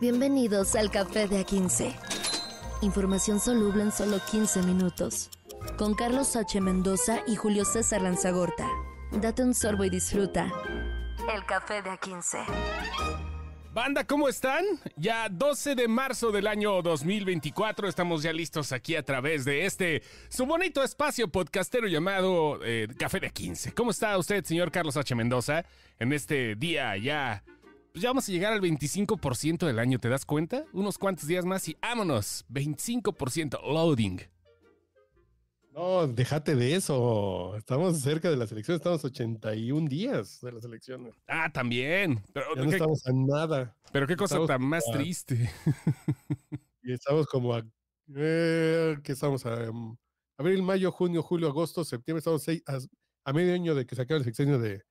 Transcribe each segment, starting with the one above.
Bienvenidos al Café de A15. Información soluble en solo 15 minutos. Con Carlos H. Mendoza y Julio César Lanzagorta. Date un sorbo y disfruta. El Café de A15. Banda, ¿cómo están? Ya 12 de marzo del año 2024, estamos ya listos aquí a través de este, su bonito espacio podcastero llamado eh, Café de a 15. ¿Cómo está usted, señor Carlos H. Mendoza, en este día ya pues ya vamos a llegar al 25% del año, ¿te das cuenta? Unos cuantos días más y vámonos. 25% loading. No, déjate de eso. Estamos cerca de la elecciones, estamos 81 días de las elecciones. Ah, también. Pero, no estamos a nada. Pero qué cosa tan más triste. y estamos como a... Eh, ¿Qué estamos? A, em, abril, mayo, junio, julio, agosto, septiembre. Estamos seis, a, medio año de que se acabe el sexenio de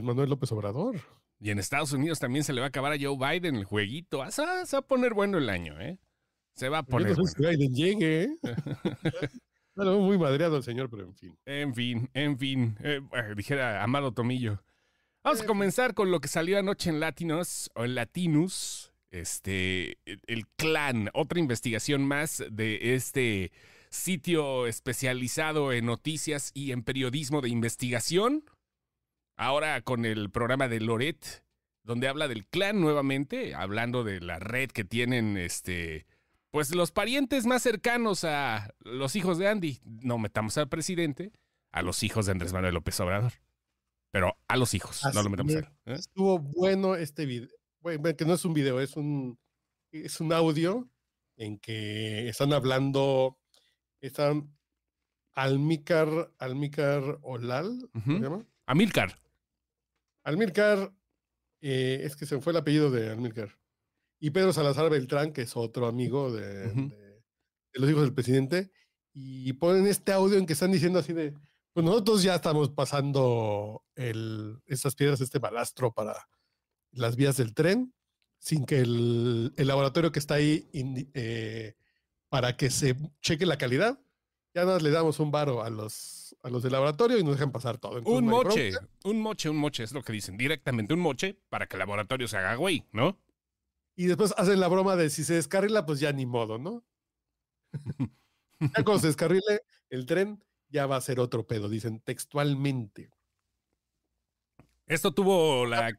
Manuel López Obrador. Y en Estados Unidos también se le va a acabar a Joe Biden el jueguito. Ah, se, va, a poner bueno el año, ¿eh? Se va a poner. bueno. Biden llegue, ¿eh? bueno, muy madreado el señor, pero en fin. En fin, en fin. Eh, dijera Amado Tomillo. Vamos a eh, comenzar con lo que salió anoche en Latinos o en Latinus. Este, el clan, otra investigación más de este sitio especializado en noticias y en periodismo de investigación Ahora con el programa de Loret, donde habla del clan nuevamente, hablando de la red que tienen este pues los parientes más cercanos a los hijos de Andy. No metamos al presidente, a los hijos de Andrés Manuel López Obrador. Pero a los hijos, no lo metamos a él. ¿eh? Estuvo bueno este video. Bueno, que no es un video, es un, es un audio en que están hablando, están Almícar, Almícar Olal, ¿se llama? Amílcar. Almircar, eh, es que se fue el apellido de Almircar. Y Pedro Salazar Beltrán, que es otro amigo de, los hijos del presidente, y ponen este audio en que están diciendo así de, pues nosotros ya estamos pasando estas piedras, este balastro para las vías del tren, sin que el, laboratorio que está ahí eh, para que se cheque la calidad ya nada le damos un varo a los, a los del laboratorio y nos dejan pasar todo. un moche, un moche, un moche es lo que dicen. Directamente un moche para que el laboratorio se haga güey, ¿no? Y después hacen la broma de si se descarrila, pues ya ni modo, ¿no? ya cuando se descarrile el tren, ya va a ser otro pedo, dicen textualmente. Esto tuvo la. Ah,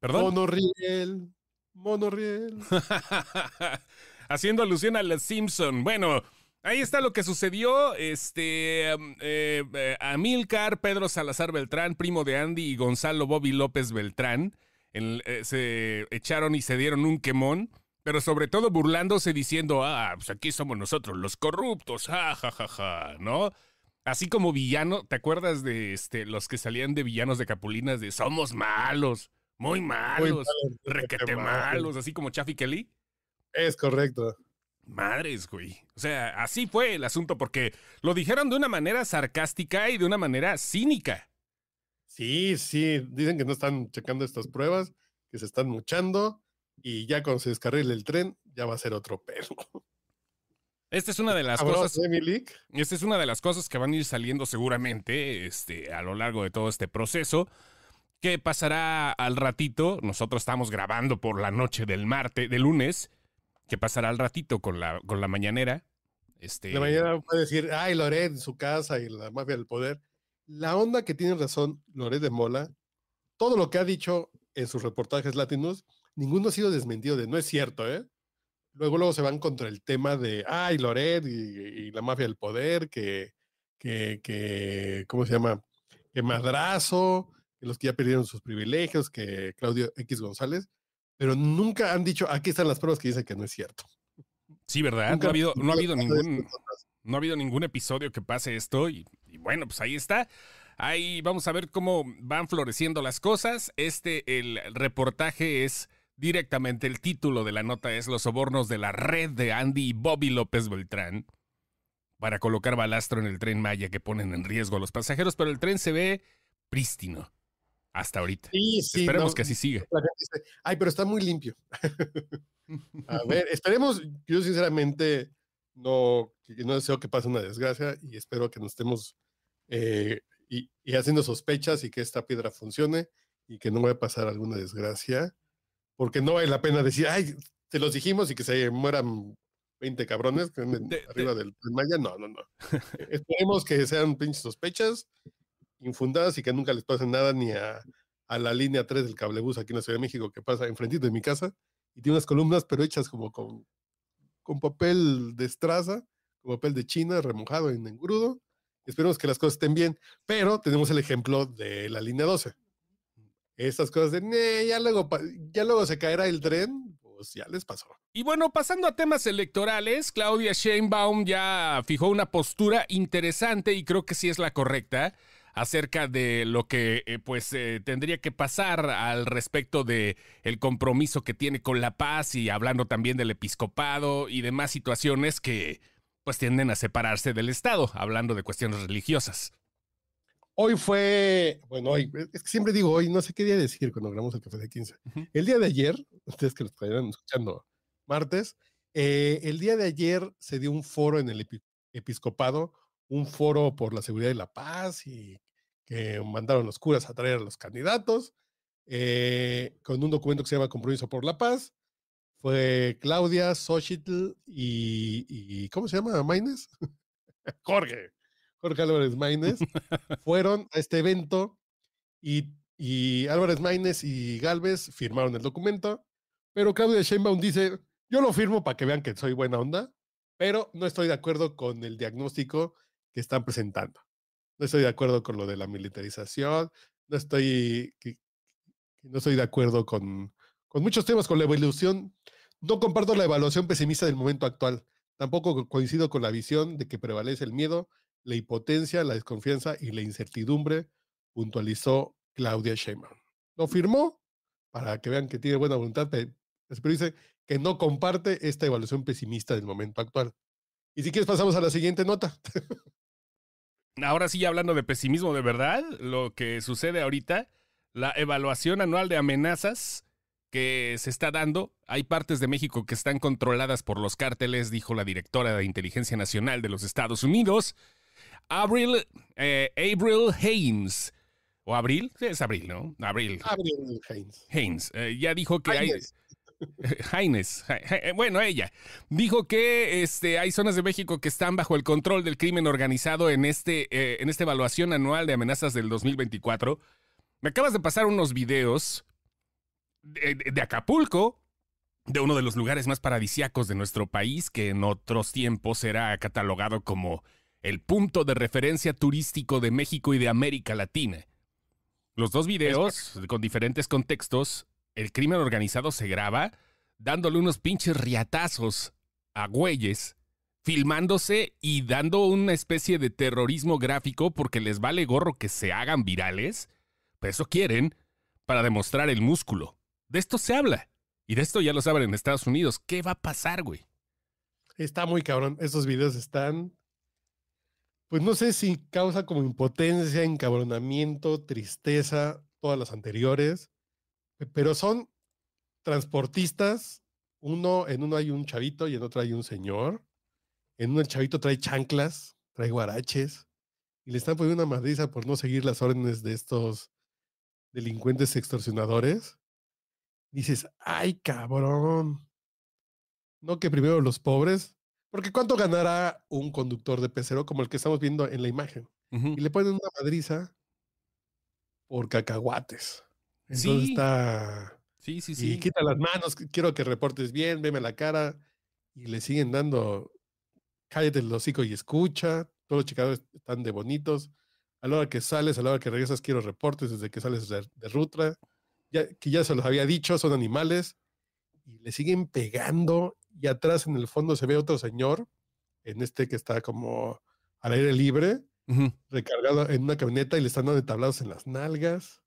Perdón. monorriel Monoriel. Haciendo alusión a los Simpson. Bueno. Ahí está lo que sucedió. Este, em, eh, eh, Amilcar, Pedro Salazar Beltrán, primo de Andy y Gonzalo Bobby López Beltrán, eh, se echaron y se dieron un quemón, pero sobre todo burlándose diciendo, ah, pues aquí somos nosotros los corruptos, ja, ¿no? Así como villano, ¿te acuerdas de este, los que salían de villanos de Capulinas de somos malos, muy malos, malos requete malos, así como Chafi Kelly? Es correcto. Madres, güey. O sea, así fue el asunto, porque lo dijeron de una manera sarcástica y de una manera cínica. Sí, sí, dicen que no están checando estas pruebas, que se están muchando y ya cuando se descarrile el tren, ya va a ser otro perro. Esta es una de las cosas. esta es una de las cosas que van a ir saliendo seguramente este, a lo largo de todo este proceso. ¿Qué pasará al ratito? Nosotros estamos grabando por la noche del martes, del lunes que pasará al ratito con la, con la mañanera. Este, la mañana puede decir, ay, Loret en su casa y la mafia del poder. La onda que tiene razón Loret de Mola, todo lo que ha dicho en sus reportajes latinos, ninguno ha sido desmentido de no es cierto, ¿eh? Luego, luego se van contra el tema de, ay, Loret y, la mafia del poder, que, que, que, ¿cómo se llama? Que madrazo, que los que ya perdieron sus privilegios, que Claudio X González pero nunca han dicho, aquí están las pruebas que dicen que no es cierto. Sí, ¿verdad? no ha habido, no ha habido ningún no ha habido ningún episodio que pase esto y, bueno, pues ahí está. Ahí vamos a ver cómo van floreciendo las cosas. Este, el reportaje es directamente, el título de la nota es Los sobornos de la red de Andy y Bobby López Beltrán para colocar balastro en el tren Maya que ponen en riesgo a los pasajeros, pero el tren se ve prístino. Hasta ahorita. Sí, sí, esperemos que así siga. Ay, pero está muy limpio. a ver, esperemos, yo sinceramente no, no deseo que pase una desgracia y espero que nos estemos eh, y, haciendo sospechas y que esta piedra funcione y que no vaya a pasar alguna desgracia, porque no vale la pena decir, ay, te los dijimos y que se mueran 20 cabrones arriba del, del, No, no, no. esperemos que sean pinches sospechas infundadas y que nunca les pase nada ni a, a la línea 3 del cablebús aquí en la Ciudad de México que pasa enfrentito de mi casa y tiene unas columnas pero hechas como con, con papel de estraza, con papel de china remojado en engrudo. Esperemos que las cosas estén bien, pero tenemos el ejemplo de la línea 12. Estas cosas de, ya, luego, ya luego se caerá el tren, pues ya les pasó. Y bueno, pasando a temas electorales, Claudia Sheinbaum ya fijó una postura interesante y creo que sí es la correcta acerca de lo que eh, pues eh, tendría que pasar al respecto de el compromiso que tiene con la paz y hablando también del episcopado y demás situaciones que pues tienden a separarse del Estado, hablando de cuestiones religiosas. Hoy fue, bueno, hoy, es que siempre digo hoy, no sé qué día decir cuando hablamos el café de 15. El día de ayer, ustedes que lo estarían escuchando martes, eh, el día de ayer se dio un foro en el episcopado un foro por la seguridad y la paz y que mandaron los curas a traer a los candidatos, eh, con un documento que se llama Compromiso por la Paz. Fue Claudia, Xochitl y, y ¿cómo se llama? ¿Maines? Jorge, Jorge Álvarez Maines, fueron a este evento y, y Álvarez Maines y Galvez firmaron el documento, pero Claudia Sheinbaum dice, yo lo firmo para que vean que soy buena onda, pero no estoy de acuerdo con el diagnóstico que están presentando. No estoy de acuerdo con lo de la militarización, no estoy, no estoy de acuerdo con, con muchos temas, con la evolución. No comparto la evaluación pesimista del momento actual. Tampoco coincido con la visión de que prevalece el miedo, la hipotencia, la desconfianza y la incertidumbre, puntualizó Claudia Sheinbaum. Lo firmó para que vean que tiene buena voluntad, pero dice que no comparte esta evaluación pesimista del momento actual. Y si quieres pasamos a la siguiente nota. ahora sí, hablando de pesimismo de verdad, lo que sucede ahorita, la evaluación anual de amenazas que se está dando. Hay partes de México que están controladas por los cárteles, dijo la directora de Inteligencia Nacional de los Estados Unidos, Abril, eh, Haynes. ¿O Abril? es Abril, ¿no? Abril. Abril Haynes. Haynes. Eh, ya dijo que hay, Jaines, eh, bueno, ella dijo que este, hay zonas de México que están bajo el control del crimen organizado en, este, eh, en esta evaluación anual de amenazas del 2024. Me acabas de pasar unos videos de, Acapulco, de uno de los lugares más paradisiacos de nuestro país, que en otros tiempos será catalogado como el punto de referencia turístico de México y de América Latina. Los dos videos, con diferentes contextos, el crimen organizado se graba dándole unos pinches riatazos a güeyes, filmándose y dando una especie de terrorismo gráfico porque les vale gorro que se hagan virales. Pero pues eso quieren para demostrar el músculo. De esto se habla. Y de esto ya lo saben en Estados Unidos. ¿Qué va a pasar, güey? Está muy cabrón. Esos videos están. Pues no sé si causa como impotencia, encabronamiento, tristeza, todas las anteriores pero son transportistas. Uno, en uno hay un chavito y en otro hay un señor. En uno el chavito trae chanclas, trae guaraches y le están poniendo una madriza por no seguir las órdenes de estos delincuentes extorsionadores. Dices, ay cabrón, no que primero los pobres, porque ¿cuánto ganará un conductor de pecero como el que estamos viendo en la imagen? Y le ponen una madriza por cacahuates. Entonces está. Sí, sí, sí. Y quita las manos, quiero que reportes bien, veme la cara. Y le siguen dando, cállate el hocico y escucha. Todos los chicadores están de bonitos. A la hora que sales, a la hora que regresas, quiero reportes desde que sales de, Rutra. Ya, que ya se los había dicho, son animales. Y le siguen pegando. Y atrás en el fondo se ve otro señor, en este que está como al aire libre, recargado en una camioneta y le están dando tablados en las nalgas.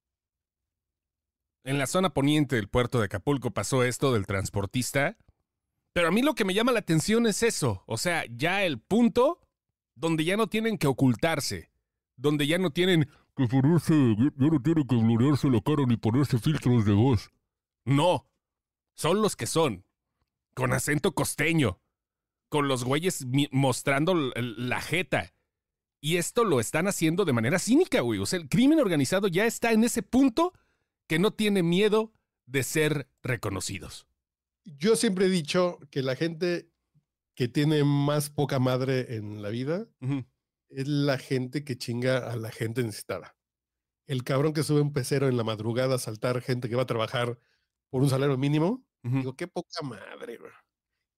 En la zona poniente del puerto de Acapulco pasó esto del transportista. Pero a mí lo que me llama la atención es eso, o sea, ya el punto donde ya no tienen que ocultarse, donde ya no tienen que ponerse, ya no tienen que gloriarse la cara ni ponerse filtros de voz. No, son los que son, con acento costeño, con los güeyes mostrando la jeta. Y esto lo están haciendo de manera cínica, güey. O sea, el crimen organizado ya está en ese punto que no tiene miedo de ser reconocidos. Yo siempre he dicho que la gente que tiene más poca madre en la vida es la gente que chinga a la gente necesitada. El cabrón que sube un pecero en la madrugada a saltar gente que va a trabajar por un salario mínimo, digo, qué poca madre,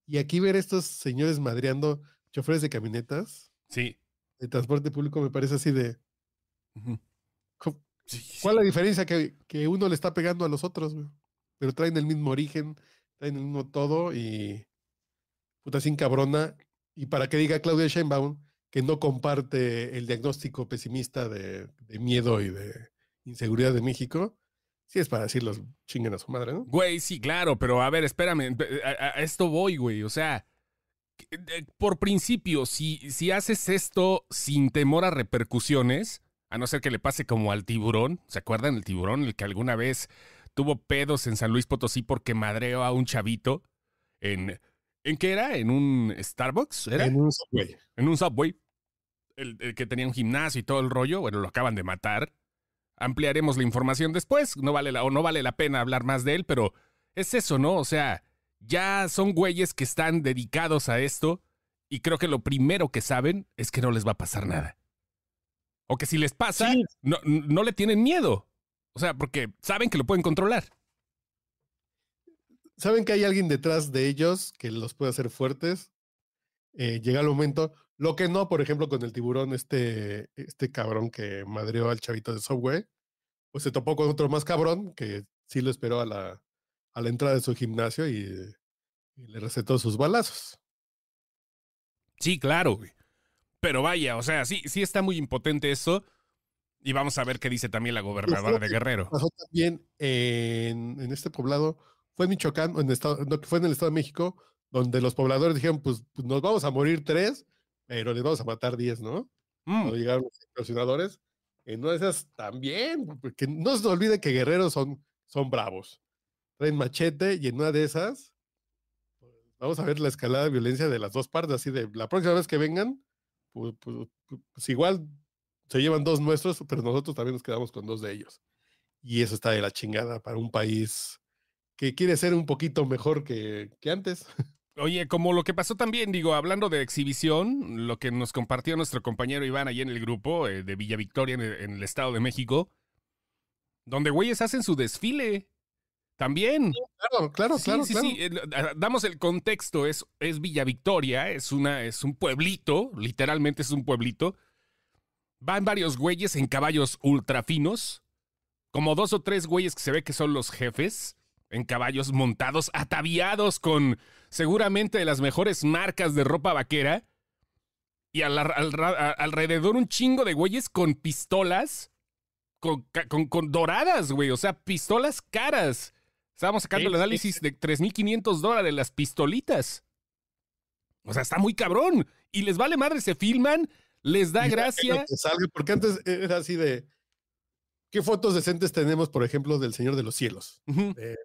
Y aquí ver estos señores madreando choferes de camionetas. Sí. De transporte público me parece así de... ¿Cuál es la diferencia que, uno le está pegando a los otros, güey? Pero traen el mismo origen, traen el mismo todo y puta sin cabrona. Y para que diga Claudia Sheinbaum que no comparte el diagnóstico pesimista de, miedo y de inseguridad de México, Sí, es para decirlos, chinguen a su madre, ¿no? Güey, sí, claro, pero a ver, espérame, eh, a, esto voy, güey, o sea, por principio, si, si haces esto sin temor a repercusiones, a no ser que le pase como al tiburón. ¿Se acuerdan el tiburón? El que alguna vez tuvo pedos en San Luis Potosí porque madreó a un chavito en. ¿En qué era? ¿En un Starbucks? ¿Era? En un Subway. En un Subway. El, que tenía un gimnasio y todo el rollo. Bueno, lo acaban de matar. Ampliaremos la información después. No vale la, o no vale la pena hablar más de él, pero es eso, ¿no? O sea, ya son güeyes que están dedicados a esto y creo que lo primero que saben es que no les va a pasar nada. O que si les pasa, no, no le tienen miedo. O sea, porque saben que lo pueden controlar. Saben que hay alguien detrás de ellos que los puede hacer fuertes. Eh, llega el momento. Lo que no, por ejemplo, con el tiburón, este, este cabrón que madreó al chavito de Subway, pues se topó con otro más cabrón que sí lo esperó a la, a la entrada de su gimnasio y, y le recetó sus balazos. Sí, claro, güey. Pero vaya, o sea, sí, sí está muy impotente eso. Y vamos a ver qué dice también la gobernadora de Guerrero. Pasó también en, en, este poblado, fue en Michoacán, en estado, fue en el Estado de México, donde los pobladores dijeron, pues, pues, nos vamos a morir tres, pero les vamos a matar diez, ¿no? Mm. Cuando llegaron los impresionadores. En una de esas también, porque no se olvide que guerreros son, son bravos. Traen machete y en una de esas, pues, vamos a ver la escalada de violencia de las dos partes, así de la próxima vez que vengan, pues, pues, pues, igual se llevan dos nuestros, pero nosotros también nos quedamos con dos de ellos. Y eso está de la chingada para un país que quiere ser un poquito mejor que, antes. Oye, como lo que pasó también, digo, hablando de exhibición, lo que nos compartió nuestro compañero Iván allí en el grupo eh, de Villa Victoria en el, Estado de México, donde güeyes hacen su desfile. También. claro, claro, claro. Sí, sí, damos el contexto, es, es Villa Victoria, es, una, es un pueblito, literalmente es un pueblito. Van varios güeyes en caballos ultra finos, como dos o tres güeyes que se ve que son los jefes, en caballos montados, ataviados con seguramente de las mejores marcas de ropa vaquera. Y alrededor un chingo de güeyes con pistolas, con, con, doradas, güey. O sea, pistolas caras. Estábamos sacando el análisis de 3.500 dólares de las pistolitas. O sea, está muy cabrón. Y les vale madre, se filman, les da gracia. porque antes era así de, ¿qué fotos decentes tenemos, por ejemplo, del Señor de los Cielos? de,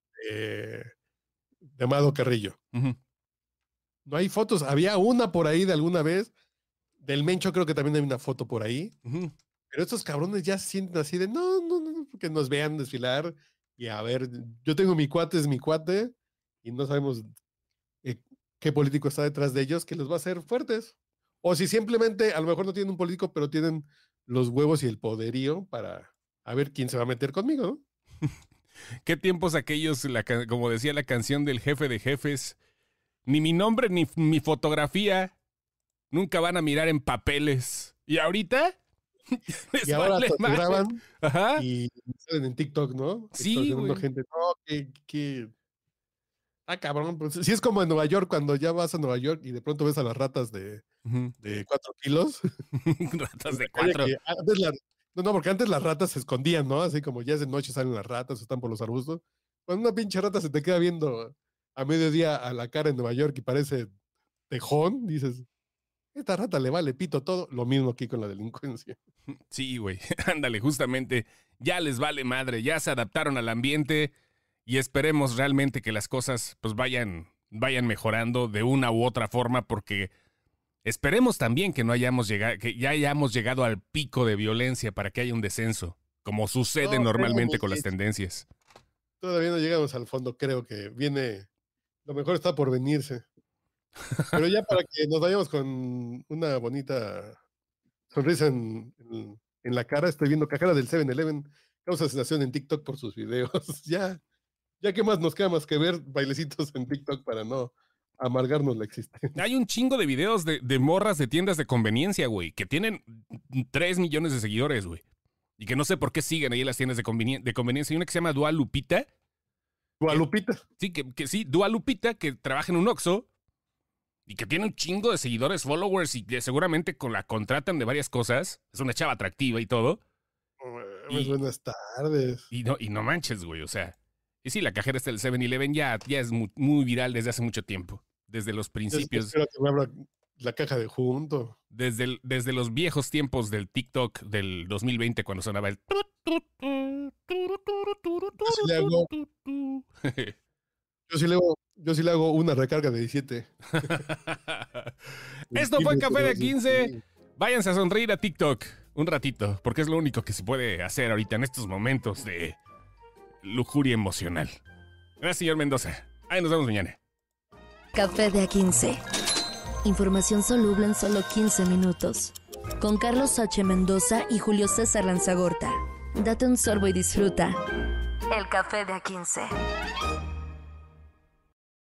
Amado Carrillo. No hay fotos, había una por ahí de alguna vez. Del Mencho creo que también hay una foto por ahí. Pero estos cabrones ya sienten así de, no, no, no, que nos vean desfilar y a ver, yo tengo mi cuate, es mi cuate, y no sabemos eh, qué político está detrás de ellos que los va a hacer fuertes. O si simplemente, a lo mejor no tienen un político, pero tienen los huevos y el poderío para a ver quién se va a meter conmigo, ¿no? ¿Qué tiempos aquellos, como decía la canción del jefe de jefes? Ni mi nombre ni mi fotografía nunca van a mirar en papeles. Y ahorita y ahora graban y salen en TikTok, ¿no? Sí, güey. gente, no, que, Ah, cabrón, pues es como en Nueva York, cuando ya vas a Nueva York y de pronto ves a las ratas de, cuatro kilos. ratas de cuatro. no, no, porque antes las ratas se escondían, ¿no? Así como ya es de noche salen las ratas, están por los arbustos. Cuando una pinche rata se te queda viendo a mediodía a la cara en Nueva York y parece tejón, dices, esta rata le vale pito todo, lo mismo aquí con la delincuencia. Sí, güey, ándale, justamente, ya les vale madre, ya se adaptaron al ambiente y esperemos realmente que las cosas pues vayan, vayan mejorando de una u otra forma porque esperemos también que no hayamos llegado, que ya hayamos llegado al pico de violencia para que haya un descenso, como sucede normalmente con las tendencias. Todavía no llegamos al fondo, creo que viene, lo mejor está por venirse. Pero ya para que nos vayamos con una bonita sonrisa en, la cara, estoy viendo cajera del 7-Eleven, causa sensación en TikTok por sus videos. ya, ya que más nos queda más que ver bailecitos en TikTok para no amargarnos la existencia. Hay un chingo de videos de, morras de tiendas de conveniencia, güey, que tienen 3 millones de seguidores, güey. Y que no sé por qué siguen ahí las tiendas de, de conveniencia. Hay una que se llama Dualupita. Lupita. sí, que, que sí, Lupita, que trabaja en un Oxxo y que tiene un chingo de seguidores, followers y que seguramente con la contratan de varias cosas. Es una chava atractiva y todo. buenas tardes. Y no, y no manches, güey, o sea. Y sí, la cajera está del 7-Eleven ya, es muy, viral desde hace mucho tiempo. Desde los principios. que la caja de junto. Desde, desde los viejos tiempos del TikTok del 2020, cuando sonaba el. Yo sí le yo sí le yo sí le hago una recarga de 17. Esto fue Café de 15. Váyanse a sonreír a TikTok un ratito, porque es lo único que se puede hacer ahorita en estos momentos de lujuria emocional. Gracias, señor Mendoza. Ahí nos vemos mañana. Café de A15. Información soluble en solo 15 minutos. Con Carlos H. Mendoza y Julio César Lanzagorta. Date un sorbo y disfruta. El café de A15.